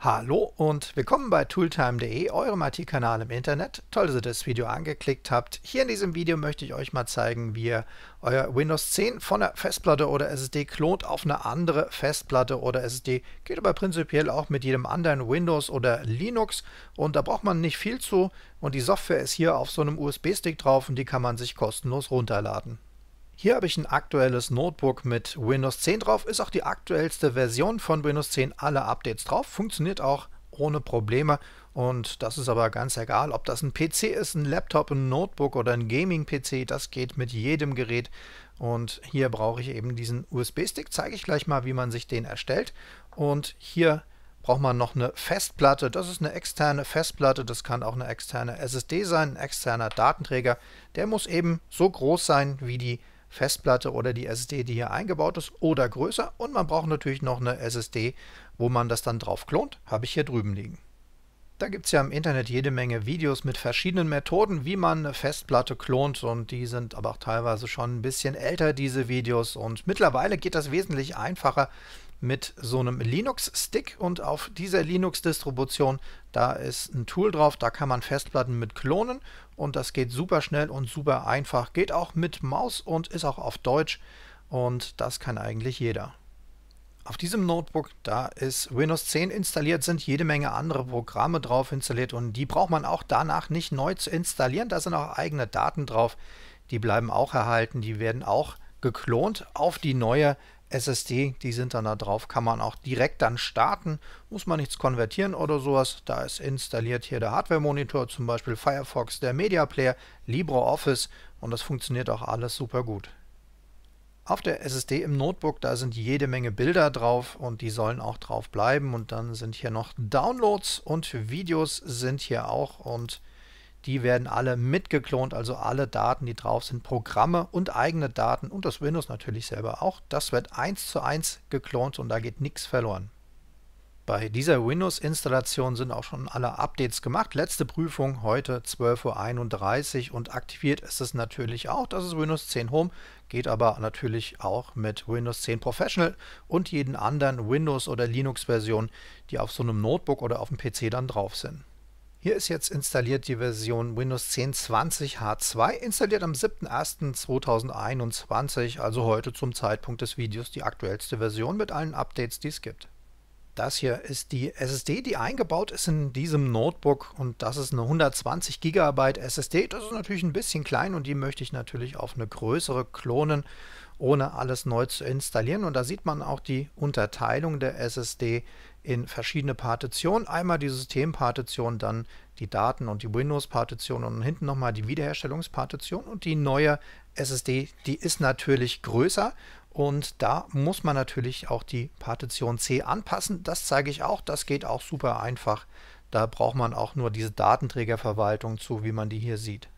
Hallo und willkommen bei tooltime.de, eurem IT-Kanal im Internet. Toll, dass ihr das Video angeklickt habt. Hier in diesem Video möchte ich euch mal zeigen, wie ihr euer Windows 10 von einer Festplatte oder SSD klont auf eine andere Festplatte oder SSD. Geht aber prinzipiell auch mit jedem anderen Windows oder Linux und da braucht man nicht viel zu. Und die Software ist hier auf so einem USB-Stick drauf und die kann man sich kostenlos runterladen. Hier habe ich ein aktuelles Notebook mit Windows 10 drauf, ist auch die aktuellste Version von Windows 10, alle Updates drauf, funktioniert auch ohne Probleme und das ist aber ganz egal, ob das ein PC ist, ein Laptop, ein Notebook oder ein Gaming-PC, das geht mit jedem Gerät und hier brauche ich eben diesen USB-Stick, zeige ich gleich mal, wie man sich den erstellt und hier braucht man noch eine Festplatte. Das ist eine externe Festplatte, das kann auch eine externe SSD sein, ein externer Datenträger. Der muss eben so groß sein wie die Festplatte oder die SSD, die hier eingebaut ist, oder größer. Und man braucht natürlich noch eine SSD, wo man das dann drauf klont. Habe ich hier drüben liegen. Da gibt es ja im Internet jede Menge Videos mit verschiedenen Methoden, wie man eine Festplatte klont und die sind aber auch teilweise schon ein bisschen älter, diese Videos. Und mittlerweile geht das wesentlich einfacher mit so einem Linux-Stick und auf dieser Linux-Distribution, da ist ein Tool drauf, da kann man Festplatten mit klonen und das geht super schnell und super einfach, geht auch mit Maus und ist auch auf Deutsch und das kann eigentlich jeder. Auf diesem Notebook, da ist Windows 10 installiert, sind jede Menge andere Programme drauf installiert und die braucht man auch danach nicht neu zu installieren. Da sind auch eigene Daten drauf, die bleiben auch erhalten, die werden auch geklont auf die neue SSD, die sind dann da drauf, kann man auch direkt dann starten, muss man nichts konvertieren oder sowas. Da ist installiert hier der Hardware-Monitor, zum Beispiel Firefox, der Media Player, LibreOffice und das funktioniert auch alles super gut. Auf der SSD im Notebook, da sind jede Menge Bilder drauf und die sollen auch drauf bleiben und dann sind hier noch Downloads und Videos sind hier auch und die werden alle mitgeklont, also alle Daten, die drauf sind, Programme und eigene Daten und das Windows natürlich selber auch. Das wird eins zu eins geklont und da geht nichts verloren. Bei dieser Windows-Installation sind auch schon alle Updates gemacht. Letzte Prüfung heute 12.31 Uhr und aktiviert ist es natürlich auch. Das ist Windows 10 Home, geht aber natürlich auch mit Windows 10 Professional und jeden anderen Windows- oder Linux-Versionen, die auf so einem Notebook oder auf dem PC dann drauf sind. Hier ist jetzt installiert die Version Windows 10 20 H2, installiert am 7.01.2021, also heute zum Zeitpunkt des Videos die aktuellste Version mit allen Updates, die es gibt. Das hier ist die SSD, die eingebaut ist in diesem Notebook und das ist eine 120 GB SSD. Das ist natürlich ein bisschen klein und die möchte ich natürlich auf eine größere klonen, ohne alles neu zu installieren. Und da sieht man auch die Unterteilung der SSD in verschiedene Partitionen. Einmal die Systempartition, dann die Daten- und die Windows-Partition und hinten nochmal die Wiederherstellungspartition und die neue SSD, die ist natürlich größer und da muss man natürlich auch die Partition C anpassen. Das zeige ich auch, das geht auch super einfach. Da braucht man auch nur diese Datenträgerverwaltung zu, wie man die hier sieht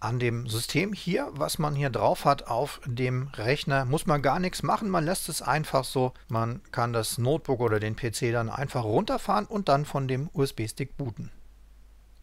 an dem System hier, was man hier drauf hat auf dem Rechner, muss man gar nichts machen. Man lässt es einfach so. Man kann das Notebook oder den PC dann einfach runterfahren und dann von dem USB-Stick booten.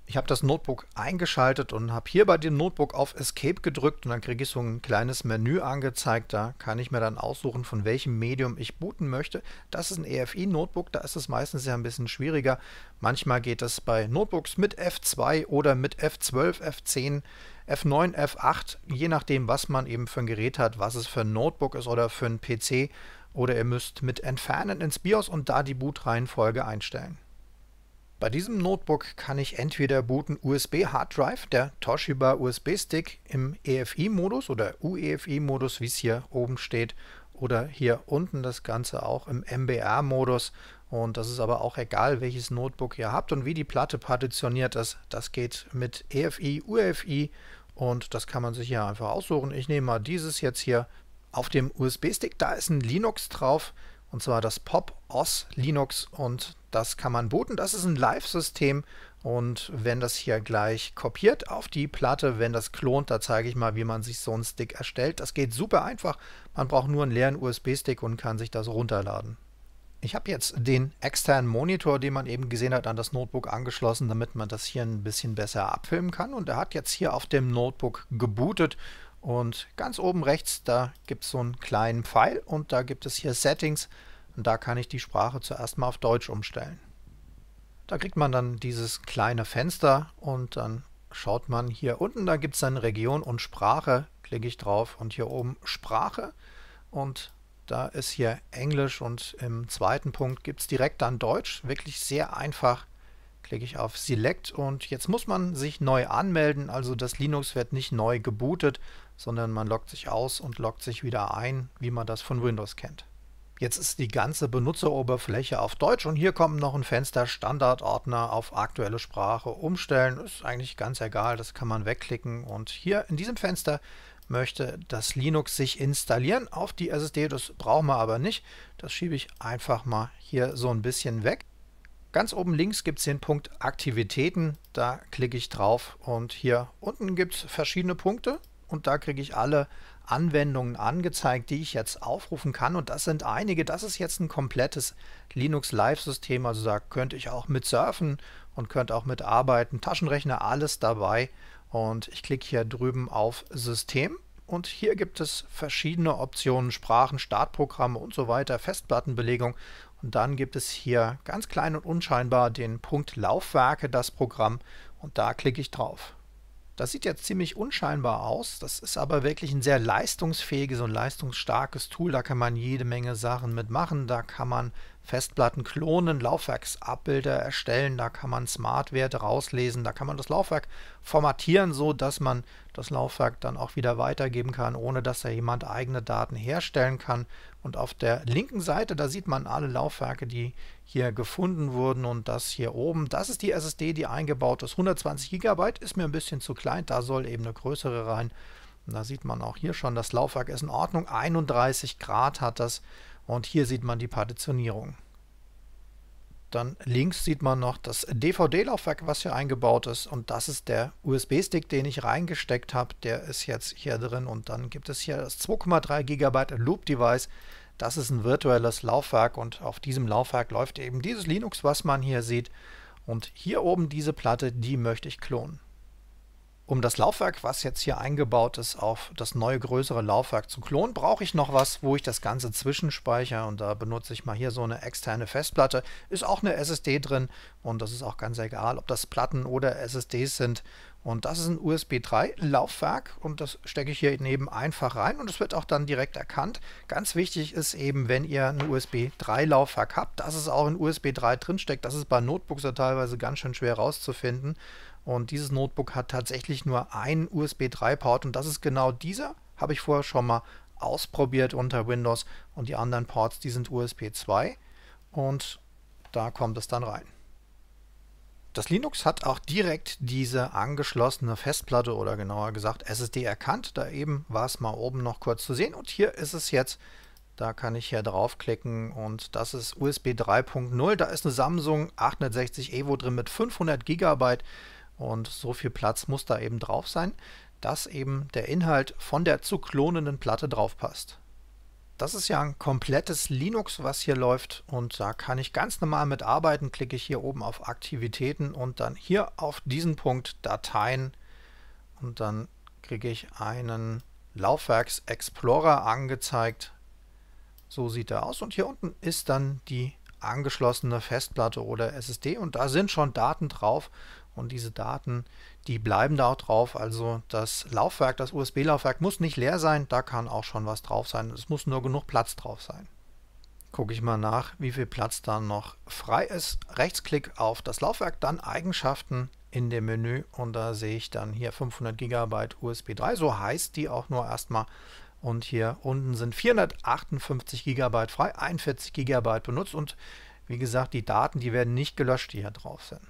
Ich habe das Notebook eingeschaltet und habe hier bei dem Notebook auf Escape gedrückt und dann kriege ich so ein kleines Menü angezeigt. Da kann ich mir dann aussuchen, von welchem Medium ich booten möchte. Das ist ein EFI-Notebook, da ist es meistens ja ein bisschen schwieriger. Manchmal geht das bei Notebooks mit F2 oder mit F12, F10 F9, F8, je nachdem, was man eben für ein Gerät hat, was es für ein Notebook ist oder für ein PC. Oder ihr müsst mit Entfernen ins BIOS und da die Bootreihenfolge einstellen. Bei diesem Notebook kann ich entweder booten USB Hard Drive, der Toshiba USB Stick im EFI-Modus oder UEFI-Modus, wie es hier oben steht, oder hier unten das Ganze auch im MBR-Modus und das ist aber auch egal, welches Notebook ihr habt und wie die Platte partitioniert ist. Das geht mit EFI, UEFI und das kann man sich hier einfach aussuchen. Ich nehme mal dieses jetzt hier. Auf dem USB-Stick, da ist ein Linux drauf und zwar das Pop OS Linux und das kann man booten. Das ist ein Live-System und wenn das hier gleich kopiert auf die Platte, wenn das klont, da zeige ich mal, wie man sich so einen Stick erstellt. Das geht super einfach. Man braucht nur einen leeren USB-Stick und kann sich das runterladen. Ich habe jetzt den externen Monitor, den man eben gesehen hat, an das Notebook angeschlossen, damit man das hier ein bisschen besser abfilmen kann. Und er hat jetzt hier auf dem Notebook gebootet. Und ganz oben rechts, da gibt es so einen kleinen Pfeil und da gibt es hier Settings. Und da kann ich die Sprache zuerst mal auf Deutsch umstellen. Da kriegt man dann dieses kleine Fenster und dann schaut man hier unten, da gibt es dann Region und Sprache. Klicke ich drauf und hier oben Sprache. Und da ist hier Englisch und im zweiten Punkt gibt es direkt dann Deutsch. Wirklich sehr einfach. Klicke ich auf Select und jetzt muss man sich neu anmelden. Also das Linux wird nicht neu gebootet, sondern man loggt sich aus und loggt sich wieder ein, wie man das von Windows kennt. Jetzt ist die ganze Benutzeroberfläche auf Deutsch und hier kommt noch ein Fenster Standardordner auf aktuelle Sprache umstellen. Ist eigentlich ganz egal, das kann man wegklicken. Und hier in diesem Fenster möchte, das Linux sich installieren auf die SSD. Das brauchen wir aber nicht. Das schiebe ich einfach mal hier so ein bisschen weg. Ganz oben links gibt es den Punkt Aktivitäten. Da klicke ich drauf und hier unten gibt es verschiedene Punkte und da kriege ich alle Anwendungen angezeigt, die ich jetzt aufrufen kann. Und das sind einige. Das ist jetzt ein komplettes Linux Live-System. Also da könnte ich auch mit surfen und könnte auch mit arbeiten. Taschenrechner, alles dabei. Und ich klicke hier drüben auf System. Und hier gibt es verschiedene Optionen, Sprachen, Startprogramme und so weiter, Festplattenbelegung. Und dann gibt es hier ganz klein und unscheinbar den Punkt Laufwerke, das Programm. Und da klicke ich drauf. Das sieht jetzt ziemlich unscheinbar aus, das ist aber wirklich ein sehr leistungsfähiges und leistungsstarkes Tool. Da kann man jede Menge Sachen mitmachen. Da kann man Festplatten klonen, Laufwerksabbilder erstellen, da kann man Smart-Werte rauslesen, da kann man das Laufwerk formatieren, so dass man das Laufwerk dann auch wieder weitergeben kann, ohne dass da jemand eigene Daten herstellen kann. Und auf der linken Seite, da sieht man alle Laufwerke, die hier gefunden wurden und das hier oben, das ist die SSD, die eingebaut ist. 120 GB ist mir ein bisschen zu klein, da soll eben eine größere rein. Und da sieht man auch hier schon, das Laufwerk ist in Ordnung, 31 Grad hat das und hier sieht man die Partitionierung. Dann links sieht man noch das DVD-Laufwerk, was hier eingebaut ist. Und das ist der USB-Stick, den ich reingesteckt habe. Der ist jetzt hier drin. Und dann gibt es hier das 2,3 GB Loop-Device. Das ist ein virtuelles Laufwerk. Und auf diesem Laufwerk läuft eben dieses Linux, was man hier sieht. Und hier oben diese Platte, die möchte ich klonen. Um das Laufwerk, was jetzt hier eingebaut ist, auf das neue größere Laufwerk zu klonen, brauche ich noch was, wo ich das Ganze zwischenspeichere. Und da benutze ich mal hier so eine externe Festplatte. Ist auch eine SSD drin und das ist auch ganz egal, ob das Platten oder SSDs sind. Und das ist ein USB 3 Laufwerk und das stecke ich hier eben einfach rein und es wird auch dann direkt erkannt. Ganz wichtig ist eben, wenn ihr ein USB 3 Laufwerk habt, dass es auch in USB 3 drin steckt. Das ist bei Notebooks ja teilweise ganz schön schwer rauszufinden. Und dieses Notebook hat tatsächlich nur einen USB 3-Port und das ist genau dieser, habe ich vorher schon mal ausprobiert unter Windows und die anderen Ports, die sind USB 2 und da kommt es dann rein. Das Linux hat auch direkt diese angeschlossene Festplatte oder genauer gesagt SSD erkannt. Da eben war es mal oben noch kurz zu sehen und hier ist es jetzt. Da kann ich hier draufklicken und das ist USB 3.0. Da ist eine Samsung 860 Evo drin mit 500 GB. Und so viel Platz muss da eben drauf sein, dass eben der Inhalt von der zu klonenden Platte drauf passt. Das ist ja ein komplettes Linux, was hier läuft und da kann ich ganz normal mit arbeiten. Klicke ich hier oben auf Aktivitäten und dann hier auf diesen Punkt Dateien und dann kriege ich einen Laufwerks Explorer angezeigt. So sieht er aus und hier unten ist dann die angeschlossene Festplatte oder SSD und da sind schon Daten drauf und diese Daten, die bleiben da auch drauf. Also das Laufwerk, das USB-Laufwerk muss nicht leer sein, da kann auch schon was drauf sein. Es muss nur genug Platz drauf sein. Gucke ich mal nach, wie viel Platz da noch frei ist. Rechtsklick auf das Laufwerk, dann Eigenschaften in dem Menü und da sehe ich dann hier 500 GB USB 3, so heißt die auch nur erstmal. Und hier unten sind 458 GB frei, 41 GB benutzt und wie gesagt, die Daten, die werden nicht gelöscht, die hier drauf sind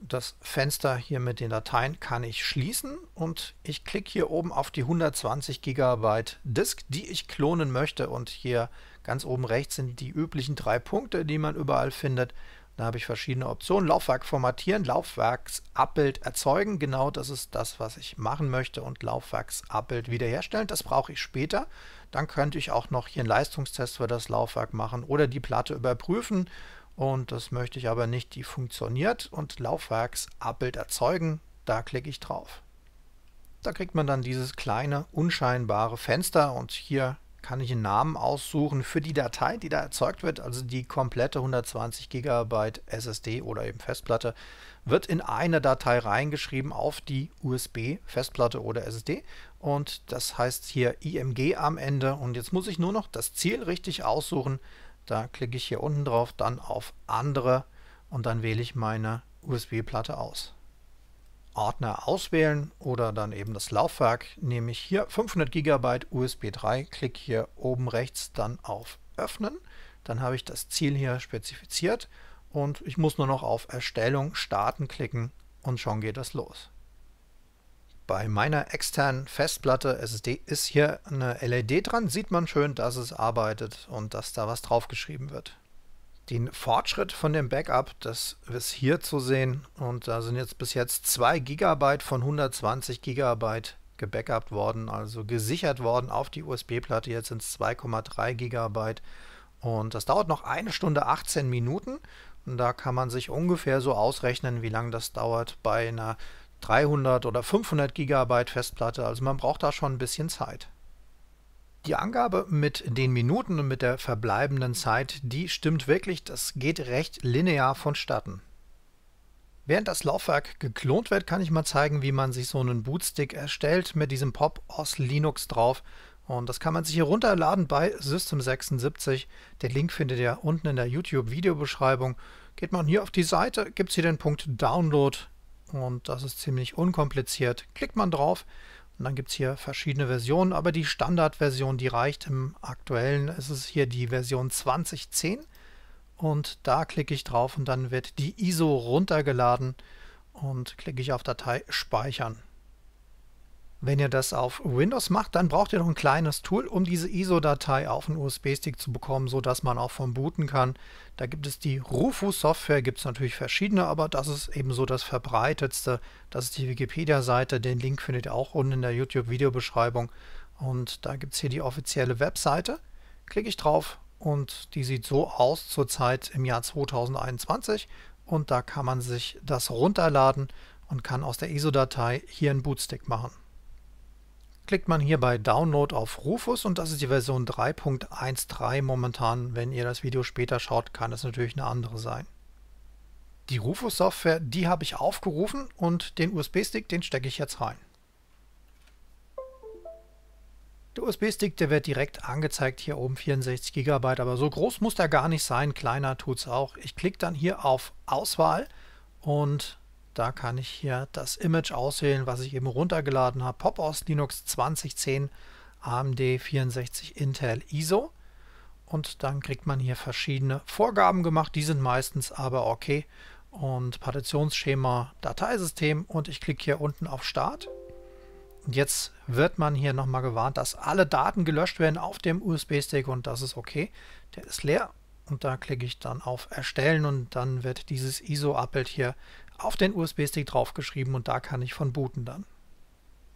das Fenster hier mit den Dateien kann ich schließen und ich klicke hier oben auf die 120 GB Disk, die ich klonen möchte und hier ganz oben rechts sind die üblichen drei Punkte, die man überall findet. Da habe ich verschiedene Optionen. Laufwerk formatieren, Laufwerksabbild erzeugen. Genau das ist das, was ich machen möchte. Und Laufwerksabbild wiederherstellen. Das brauche ich später. Dann könnte ich auch noch hier einen Leistungstest für das Laufwerk machen oder die Platte überprüfen und das möchte ich aber nicht, die funktioniert und Laufwerksabbild erzeugen. Da klicke ich drauf. Da kriegt man dann dieses kleine, unscheinbare Fenster und hier kann ich einen Namen aussuchen für die Datei, die da erzeugt wird. Also die komplette 120 GB SSD oder eben Festplatte wird in eine Datei reingeschrieben auf die USB-Festplatte oder SSD. Und das heißt hier IMG am Ende. Und jetzt muss ich nur noch das Ziel richtig aussuchen, da klicke ich hier unten drauf, dann auf andere und dann wähle ich meine USB-Platte aus. Ordner auswählen oder dann eben das Laufwerk nehme ich hier 500 GB USB 3, klicke hier oben rechts dann auf Öffnen. Dann habe ich das Ziel hier spezifiziert und ich muss nur noch auf Erstellung starten klicken und schon geht das los. Bei meiner externen Festplatte SSD ist hier eine LED dran, sieht man schön, dass es arbeitet und dass da was draufgeschrieben wird. Den Fortschritt von dem Backup, das ist hier zu sehen und da sind jetzt bis jetzt 2 GB von 120 GB gebackupt worden, also gesichert worden auf die USB-Platte. Jetzt sind es 2,3 GB und das dauert noch eine Stunde 18 Minuten. Und da kann man sich ungefähr so ausrechnen, wie lange das dauert bei einer 300 oder 500 Gigabyte Festplatte. Also man braucht da schon ein bisschen Zeit. Die Angabe mit den Minuten und mit der verbleibenden Zeit, die stimmt wirklich, das geht recht linear vonstatten. Während das Laufwerk geklont wird, kann ich mal zeigen, wie man sich so einen Bootstick erstellt mit diesem Pop aus Linux drauf. Und das kann man sich hier runterladen bei System76. Den Link findet ihr unten in der YouTube-Videobeschreibung. Geht man hier auf die Seite, gibt es hier den Punkt Download, und das ist ziemlich unkompliziert. Klickt man drauf und dann gibt es hier verschiedene Versionen, aber die Standardversion, die reicht im aktuellen, ist es hier die Version 2010 und da klicke ich drauf und dann wird die ISO runtergeladen und klicke ich auf Datei speichern. Wenn ihr das auf Windows macht, dann braucht ihr noch ein kleines Tool, um diese ISO-Datei auf einen USB-Stick zu bekommen, sodass man auch vom booten kann. Da gibt es die Rufus-Software, gibt es natürlich verschiedene, aber das ist eben so das verbreitetste. Das ist die Wikipedia-Seite, den Link findet ihr auch unten in der YouTube-Videobeschreibung. Und da gibt es hier die offizielle Webseite. Klicke ich drauf und die sieht so aus zurzeit im Jahr 2021. Und da kann man sich das runterladen und kann aus der ISO-Datei hier einen Bootstick machen klickt man hier bei Download auf Rufus und das ist die Version 3.13 momentan. Wenn ihr das Video später schaut, kann es natürlich eine andere sein. Die Rufus-Software, die habe ich aufgerufen und den USB-Stick, den stecke ich jetzt rein. Der USB-Stick, der wird direkt angezeigt, hier oben 64 GB, aber so groß muss der gar nicht sein, kleiner tut es auch. Ich klicke dann hier auf Auswahl und da kann ich hier das Image auswählen, was ich eben runtergeladen habe. Pop aus Linux 2010 AMD 64 Intel ISO. Und dann kriegt man hier verschiedene Vorgaben gemacht. Die sind meistens aber okay. Und Partitionsschema, Dateisystem. Und ich klicke hier unten auf Start. Und jetzt wird man hier nochmal gewarnt, dass alle Daten gelöscht werden auf dem USB-Stick. Und das ist okay. Der ist leer und da klicke ich dann auf Erstellen und dann wird dieses ISO-Abbild hier auf den USB-Stick draufgeschrieben und da kann ich von booten dann.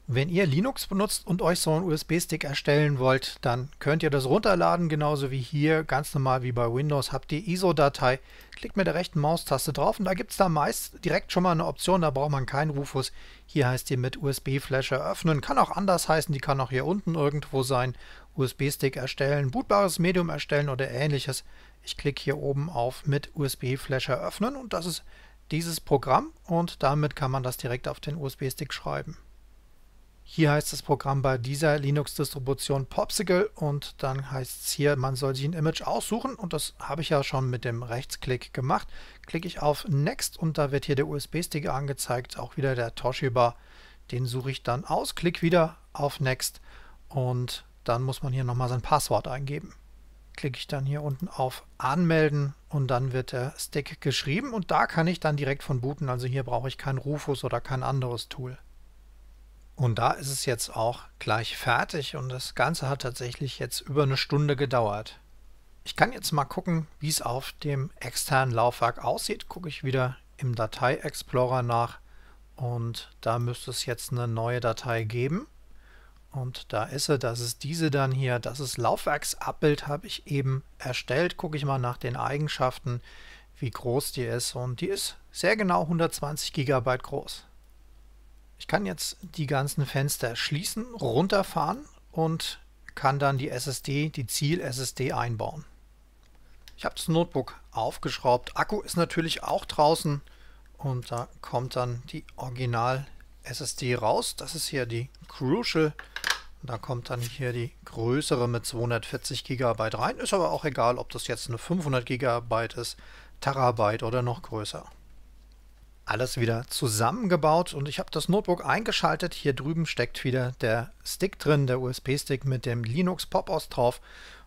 Wenn ihr Linux benutzt und euch so einen USB-Stick erstellen wollt, dann könnt ihr das runterladen, genauso wie hier, ganz normal wie bei Windows, habt ihr ISO-Datei, klickt mit der rechten Maustaste drauf und da gibt es da meist direkt schon mal eine Option, da braucht man keinen Rufus. Hier heißt die mit USB-Flash eröffnen, kann auch anders heißen, die kann auch hier unten irgendwo sein, USB-Stick erstellen, bootbares Medium erstellen oder ähnliches. Ich klicke hier oben auf mit USB-Flash eröffnen und das ist dieses Programm und damit kann man das direkt auf den USB-Stick schreiben. Hier heißt das Programm bei dieser Linux-Distribution Popsicle und dann heißt es hier, man soll sich ein Image aussuchen und das habe ich ja schon mit dem Rechtsklick gemacht. Klicke ich auf Next und da wird hier der USB-Stick angezeigt, auch wieder der Toshiba. Den suche ich dann aus, klick wieder auf Next und dann muss man hier nochmal sein Passwort eingeben klicke ich dann hier unten auf Anmelden und dann wird der Stick geschrieben und da kann ich dann direkt von booten. Also hier brauche ich kein Rufus oder kein anderes Tool. Und da ist es jetzt auch gleich fertig und das Ganze hat tatsächlich jetzt über eine Stunde gedauert. Ich kann jetzt mal gucken, wie es auf dem externen Laufwerk aussieht. Gucke ich wieder im Datei Explorer nach und da müsste es jetzt eine neue Datei geben. Und da ist sie, das ist diese dann hier, das ist Laufwerksabbild, habe ich eben erstellt. Gucke ich mal nach den Eigenschaften, wie groß die ist. Und die ist sehr genau 120 GB groß. Ich kann jetzt die ganzen Fenster schließen, runterfahren und kann dann die SSD, die Ziel-SSD einbauen. Ich habe das Notebook aufgeschraubt. Akku ist natürlich auch draußen und da kommt dann die Original-SSD raus. Das ist hier die Crucial-SSD. Da kommt dann hier die größere mit 240 GB rein. Ist aber auch egal, ob das jetzt eine 500 GB ist, Terabyte oder noch größer. Alles wieder zusammengebaut und ich habe das Notebook eingeschaltet. Hier drüben steckt wieder der Stick drin, der USB-Stick mit dem Linux-Pop-Aus drauf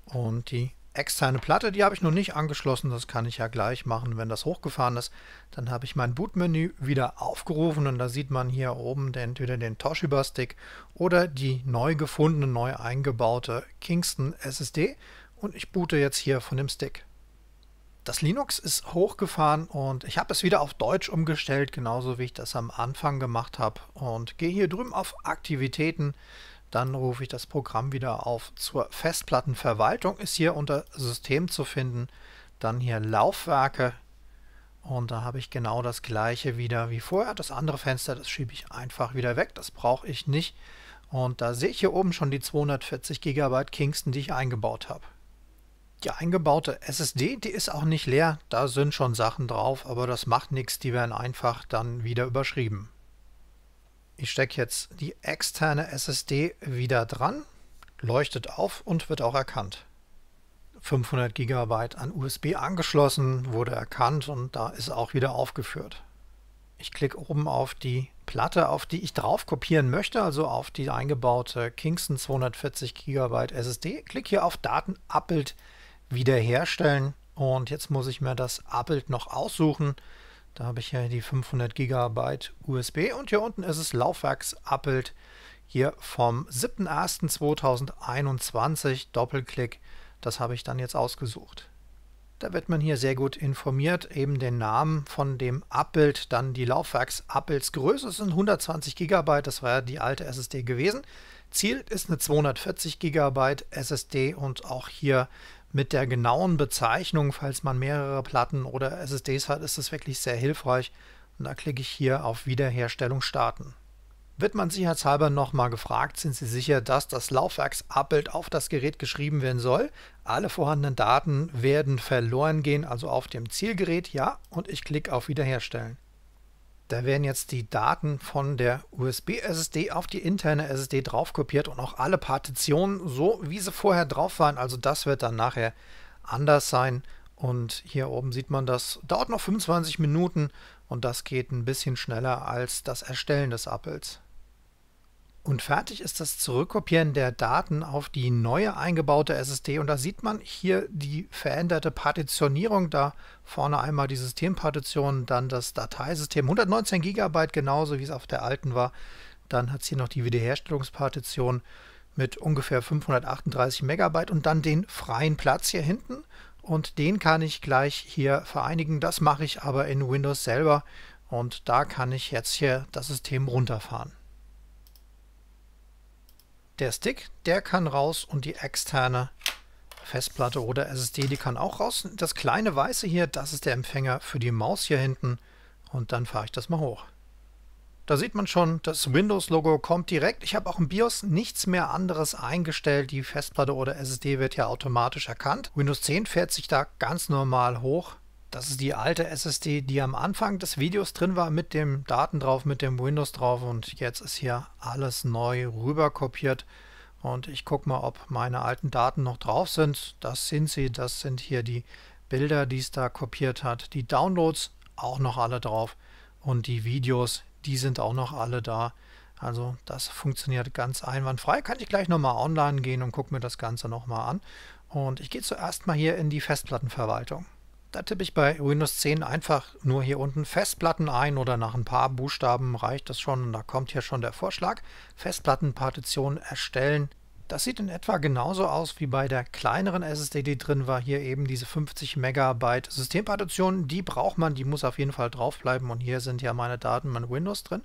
und die externe Platte, die habe ich noch nicht angeschlossen. Das kann ich ja gleich machen, wenn das hochgefahren ist. Dann habe ich mein Bootmenü wieder aufgerufen und da sieht man hier oben entweder den Toshiba Stick oder die neu gefundene, neu eingebaute Kingston SSD und ich boote jetzt hier von dem Stick. Das Linux ist hochgefahren und ich habe es wieder auf Deutsch umgestellt, genauso wie ich das am Anfang gemacht habe und gehe hier drüben auf Aktivitäten. Dann rufe ich das Programm wieder auf. Zur Festplattenverwaltung ist hier unter System zu finden. Dann hier Laufwerke. Und da habe ich genau das gleiche wieder wie vorher. Das andere Fenster, das schiebe ich einfach wieder weg. Das brauche ich nicht. Und da sehe ich hier oben schon die 240 GB Kingston, die ich eingebaut habe. Die eingebaute SSD, die ist auch nicht leer. Da sind schon Sachen drauf, aber das macht nichts. Die werden einfach dann wieder überschrieben. Ich stecke jetzt die externe SSD wieder dran, leuchtet auf und wird auch erkannt. 500 GB an USB angeschlossen, wurde erkannt und da ist auch wieder aufgeführt. Ich klicke oben auf die Platte, auf die ich drauf kopieren möchte, also auf die eingebaute Kingston 240 GB SSD. Klicke hier auf Datenabbild wiederherstellen und jetzt muss ich mir das Abbild noch aussuchen. Da habe ich ja die 500 GB USB und hier unten ist es Laufwerksappelt hier vom 7.1.2021 Doppelklick. Das habe ich dann jetzt ausgesucht. Da wird man hier sehr gut informiert, eben den Namen von dem Abbild, dann die Laufwerksabbildsgröße sind 120 GB, das war ja die alte SSD gewesen. Ziel ist eine 240 GB SSD und auch hier mit der genauen Bezeichnung, falls man mehrere Platten oder SSDs hat, ist es wirklich sehr hilfreich. Und da klicke ich hier auf Wiederherstellung starten. Wird man sicherheitshalber nochmal gefragt, sind Sie sicher, dass das Laufwerksabbild auf das Gerät geschrieben werden soll? Alle vorhandenen Daten werden verloren gehen, also auf dem Zielgerät, ja, und ich klicke auf Wiederherstellen. Da werden jetzt die Daten von der USB-SSD auf die interne SSD draufkopiert und auch alle Partitionen so, wie sie vorher drauf waren. Also das wird dann nachher anders sein. Und hier oben sieht man, das dauert noch 25 Minuten und das geht ein bisschen schneller als das Erstellen des Appels. Und fertig ist das Zurückkopieren der Daten auf die neue eingebaute SSD. Und da sieht man hier die veränderte Partitionierung. Da vorne einmal die Systempartition, dann das Dateisystem. 119 GB genauso wie es auf der alten war. Dann hat es hier noch die Wiederherstellungspartition mit ungefähr 538 MB und dann den freien Platz hier hinten. Und den kann ich gleich hier vereinigen. Das mache ich aber in Windows selber. Und da kann ich jetzt hier das System runterfahren der Stick, der kann raus und die externe Festplatte oder SSD, die kann auch raus. Das kleine weiße hier, das ist der Empfänger für die Maus hier hinten und dann fahre ich das mal hoch. Da sieht man schon, das Windows-Logo kommt direkt. Ich habe auch im BIOS nichts mehr anderes eingestellt. Die Festplatte oder SSD wird ja automatisch erkannt. Windows 10 fährt sich da ganz normal hoch. Das ist die alte SSD, die am Anfang des Videos drin war mit dem Daten drauf, mit dem Windows drauf und jetzt ist hier alles neu rüber kopiert und ich gucke mal, ob meine alten Daten noch drauf sind. Das sind sie, das sind hier die Bilder, die es da kopiert hat, die Downloads auch noch alle drauf und die Videos, die sind auch noch alle da. Also das funktioniert ganz einwandfrei. Kann ich gleich nochmal online gehen und gucke mir das Ganze nochmal an. Und ich gehe zuerst mal hier in die Festplattenverwaltung. Da tippe ich bei Windows 10 einfach nur hier unten Festplatten ein oder nach ein paar Buchstaben reicht das schon und da kommt hier schon der Vorschlag. Festplattenpartition erstellen. Das sieht in etwa genauso aus wie bei der kleineren SSD, die drin war. Hier eben diese 50 Megabyte Systempartition. Die braucht man, die muss auf jeden Fall draufbleiben und hier sind ja meine Daten, mein Windows drin.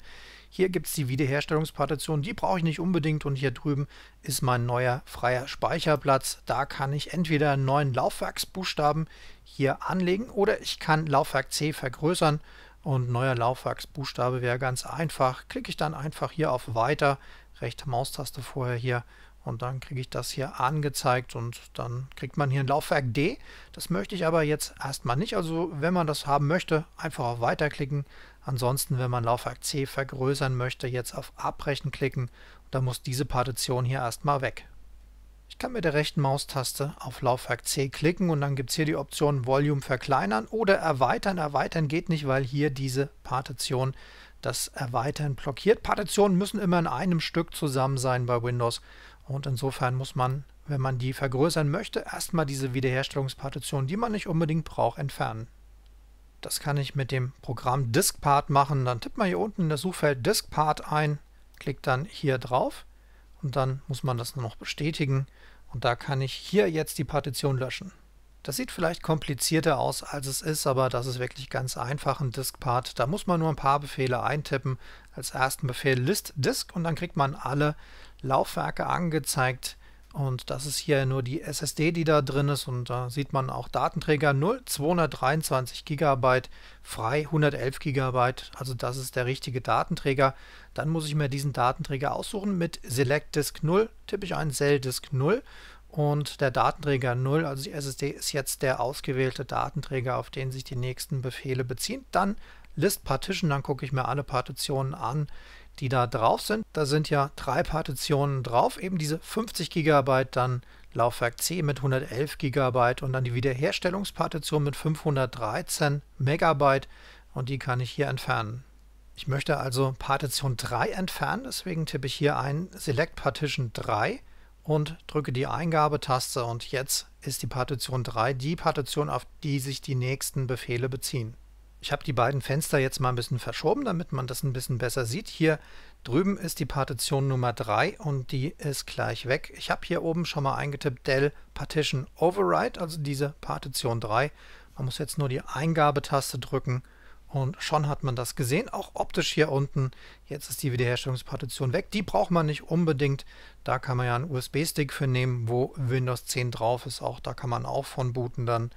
Hier gibt es die Wiederherstellungspartition, die brauche ich nicht unbedingt und hier drüben ist mein neuer freier Speicherplatz. Da kann ich entweder einen neuen Laufwerksbuchstaben hier anlegen oder ich kann Laufwerk C vergrößern und neuer Laufwerksbuchstabe wäre ganz einfach. Klicke ich dann einfach hier auf Weiter, rechte Maustaste vorher hier und dann kriege ich das hier angezeigt und dann kriegt man hier ein Laufwerk D. Das möchte ich aber jetzt erstmal nicht. Also wenn man das haben möchte, einfach auf Weiterklicken, Ansonsten, wenn man Laufwerk C vergrößern möchte, jetzt auf Abbrechen klicken, dann muss diese Partition hier erstmal weg. Ich kann mit der rechten Maustaste auf Laufwerk C klicken und dann gibt es hier die Option Volume verkleinern oder erweitern. Erweitern geht nicht, weil hier diese Partition das Erweitern blockiert. Partitionen müssen immer in einem Stück zusammen sein bei Windows und insofern muss man, wenn man die vergrößern möchte, erstmal diese Wiederherstellungspartition, die man nicht unbedingt braucht, entfernen. Das kann ich mit dem Programm Diskpart machen. Dann tippt man hier unten in das Suchfeld Diskpart ein, klickt dann hier drauf und dann muss man das nur noch bestätigen. Und da kann ich hier jetzt die Partition löschen. Das sieht vielleicht komplizierter aus, als es ist, aber das ist wirklich ganz einfach ein Diskpart. Da muss man nur ein paar Befehle eintippen. Als ersten Befehl list disk und dann kriegt man alle Laufwerke angezeigt, und das ist hier nur die SSD, die da drin ist. Und da sieht man auch Datenträger 0, 223 GB, frei 111 GB. Also das ist der richtige Datenträger. Dann muss ich mir diesen Datenträger aussuchen mit Select Disk 0. Tippe ich ein Cell Disk 0 und der Datenträger 0, also die SSD, ist jetzt der ausgewählte Datenträger, auf den sich die nächsten Befehle beziehen. Dann List Partition, dann gucke ich mir alle Partitionen an, die da drauf sind. Da sind ja drei Partitionen drauf, eben diese 50 GB, dann Laufwerk C mit 111 GB und dann die Wiederherstellungspartition mit 513 MB und die kann ich hier entfernen. Ich möchte also Partition 3 entfernen, deswegen tippe ich hier ein Select Partition 3 und drücke die Eingabetaste und jetzt ist die Partition 3 die Partition, auf die sich die nächsten Befehle beziehen. Ich habe die beiden Fenster jetzt mal ein bisschen verschoben, damit man das ein bisschen besser sieht. Hier drüben ist die Partition Nummer 3 und die ist gleich weg. Ich habe hier oben schon mal eingetippt Dell Partition Override, also diese Partition 3. Man muss jetzt nur die Eingabetaste drücken und schon hat man das gesehen, auch optisch hier unten. Jetzt ist die Wiederherstellungspartition weg. Die braucht man nicht unbedingt. Da kann man ja einen USB-Stick für nehmen, wo Windows 10 drauf ist. Auch da kann man auch von booten dann.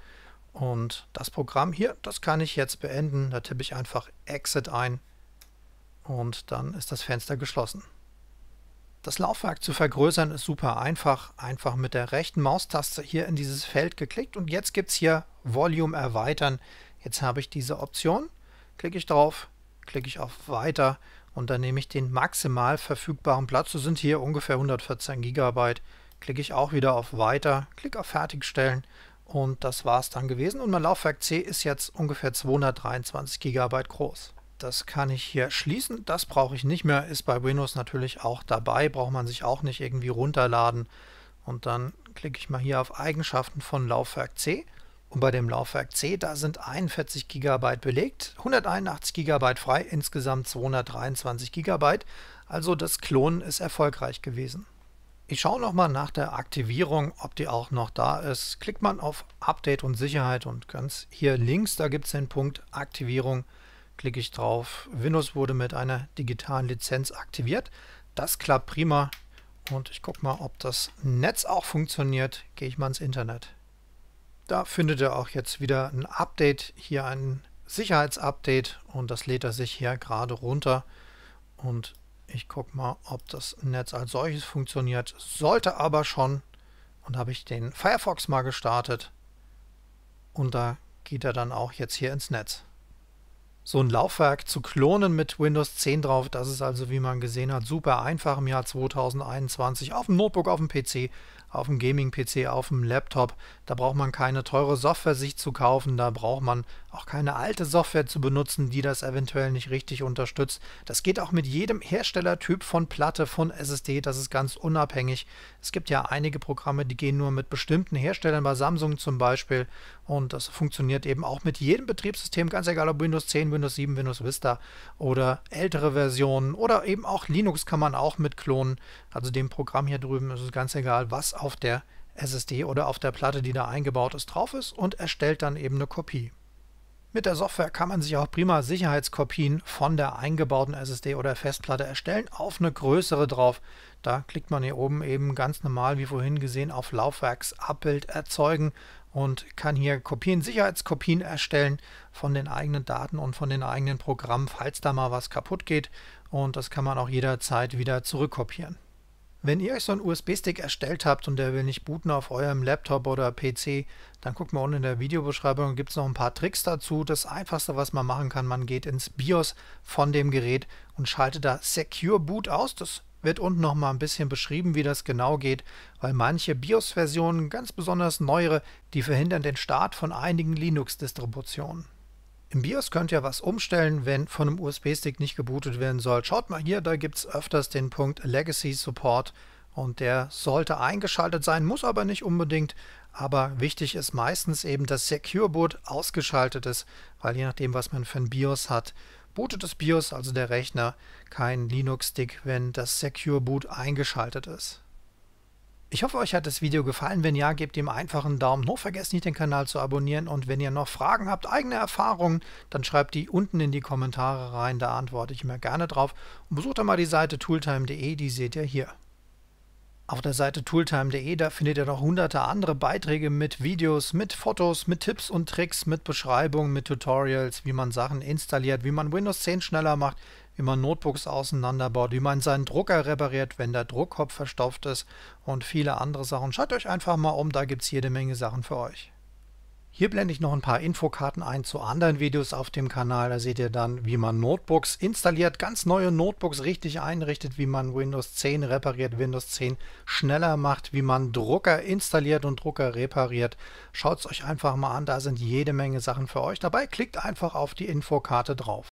Und das Programm hier, das kann ich jetzt beenden. Da tippe ich einfach Exit ein und dann ist das Fenster geschlossen. Das Laufwerk zu vergrößern ist super einfach. Einfach mit der rechten Maustaste hier in dieses Feld geklickt und jetzt gibt es hier Volume erweitern. Jetzt habe ich diese Option. Klicke ich drauf, klicke ich auf Weiter und dann nehme ich den maximal verfügbaren Platz. Das sind hier ungefähr 114 GB. Klicke ich auch wieder auf Weiter, klicke auf Fertigstellen und das war es dann gewesen. Und mein Laufwerk C ist jetzt ungefähr 223 GB groß. Das kann ich hier schließen. Das brauche ich nicht mehr. Ist bei Windows natürlich auch dabei. Braucht man sich auch nicht irgendwie runterladen. Und dann klicke ich mal hier auf Eigenschaften von Laufwerk C. Und bei dem Laufwerk C, da sind 41 GB belegt, 181 GB frei, insgesamt 223 GB. Also das Klonen ist erfolgreich gewesen. Ich schaue nochmal nach der Aktivierung, ob die auch noch da ist. Klickt man auf Update und Sicherheit und ganz hier links, da gibt es den Punkt Aktivierung. Klicke ich drauf. Windows wurde mit einer digitalen Lizenz aktiviert. Das klappt prima. Und ich gucke mal, ob das Netz auch funktioniert. Gehe ich mal ins Internet. Da findet ihr auch jetzt wieder ein Update, hier ein Sicherheitsupdate und das lädt er sich hier gerade runter und ich gucke mal, ob das Netz als solches funktioniert. Sollte aber schon. Und habe ich den Firefox mal gestartet. Und da geht er dann auch jetzt hier ins Netz. So ein Laufwerk zu klonen mit Windows 10 drauf, das ist also, wie man gesehen hat, super einfach im Jahr 2021 auf dem Notebook, auf dem PC, auf dem Gaming-PC, auf dem Laptop. Da braucht man keine teure Software sich zu kaufen, da braucht man auch keine alte Software zu benutzen, die das eventuell nicht richtig unterstützt. Das geht auch mit jedem Herstellertyp von Platte, von SSD, das ist ganz unabhängig. Es gibt ja einige Programme, die gehen nur mit bestimmten Herstellern, bei Samsung zum Beispiel. Und das funktioniert eben auch mit jedem Betriebssystem, ganz egal ob Windows 10, Windows 7, Windows Vista oder ältere Versionen oder eben auch Linux kann man auch mit klonen. Also dem Programm hier drüben ist es ganz egal, was auf der SSD oder auf der Platte, die da eingebaut ist, drauf ist und erstellt dann eben eine Kopie. Mit der Software kann man sich auch prima Sicherheitskopien von der eingebauten SSD oder Festplatte erstellen, auf eine größere drauf. Da klickt man hier oben eben ganz normal, wie vorhin gesehen, auf Laufwerksabbild erzeugen und kann hier Kopien, Sicherheitskopien erstellen von den eigenen Daten und von den eigenen Programmen, falls da mal was kaputt geht. Und das kann man auch jederzeit wieder zurückkopieren. Wenn ihr euch so einen USB-Stick erstellt habt und der will nicht booten auf eurem Laptop oder PC, dann guckt mal unten in der Videobeschreibung, gibt es noch ein paar Tricks dazu. Das einfachste, was man machen kann, man geht ins BIOS von dem Gerät und schaltet da Secure Boot aus. Das wird unten noch mal ein bisschen beschrieben, wie das genau geht, weil manche BIOS-Versionen, ganz besonders neuere, die verhindern den Start von einigen Linux-Distributionen. Im BIOS könnt ihr was umstellen, wenn von einem USB-Stick nicht gebootet werden soll. Schaut mal hier, da gibt es öfters den Punkt Legacy Support und der sollte eingeschaltet sein, muss aber nicht unbedingt. Aber wichtig ist meistens eben, dass Secure Boot ausgeschaltet ist, weil je nachdem, was man für ein BIOS hat, bootet das BIOS, also der Rechner, kein Linux-Stick, wenn das Secure Boot eingeschaltet ist. Ich hoffe, euch hat das Video gefallen. Wenn ja, gebt ihm einfach einen Daumen hoch. Vergesst nicht, den Kanal zu abonnieren. Und wenn ihr noch Fragen habt, eigene Erfahrungen, dann schreibt die unten in die Kommentare rein. Da antworte ich immer gerne drauf. Und besucht doch mal die Seite tooltime.de, die seht ihr hier. Auf der Seite tooltime.de, da findet ihr noch hunderte andere Beiträge mit Videos, mit Fotos, mit Tipps und Tricks, mit Beschreibungen, mit Tutorials, wie man Sachen installiert, wie man Windows 10 schneller macht, wie man Notebooks auseinanderbaut, wie man seinen Drucker repariert, wenn der Druckkopf verstopft ist und viele andere Sachen. Schaut euch einfach mal um, da gibt es jede Menge Sachen für euch. Hier blende ich noch ein paar Infokarten ein zu anderen Videos auf dem Kanal. Da seht ihr dann, wie man Notebooks installiert, ganz neue Notebooks richtig einrichtet, wie man Windows 10 repariert, Windows 10 schneller macht, wie man Drucker installiert und Drucker repariert. Schaut es euch einfach mal an, da sind jede Menge Sachen für euch dabei. Klickt einfach auf die Infokarte drauf.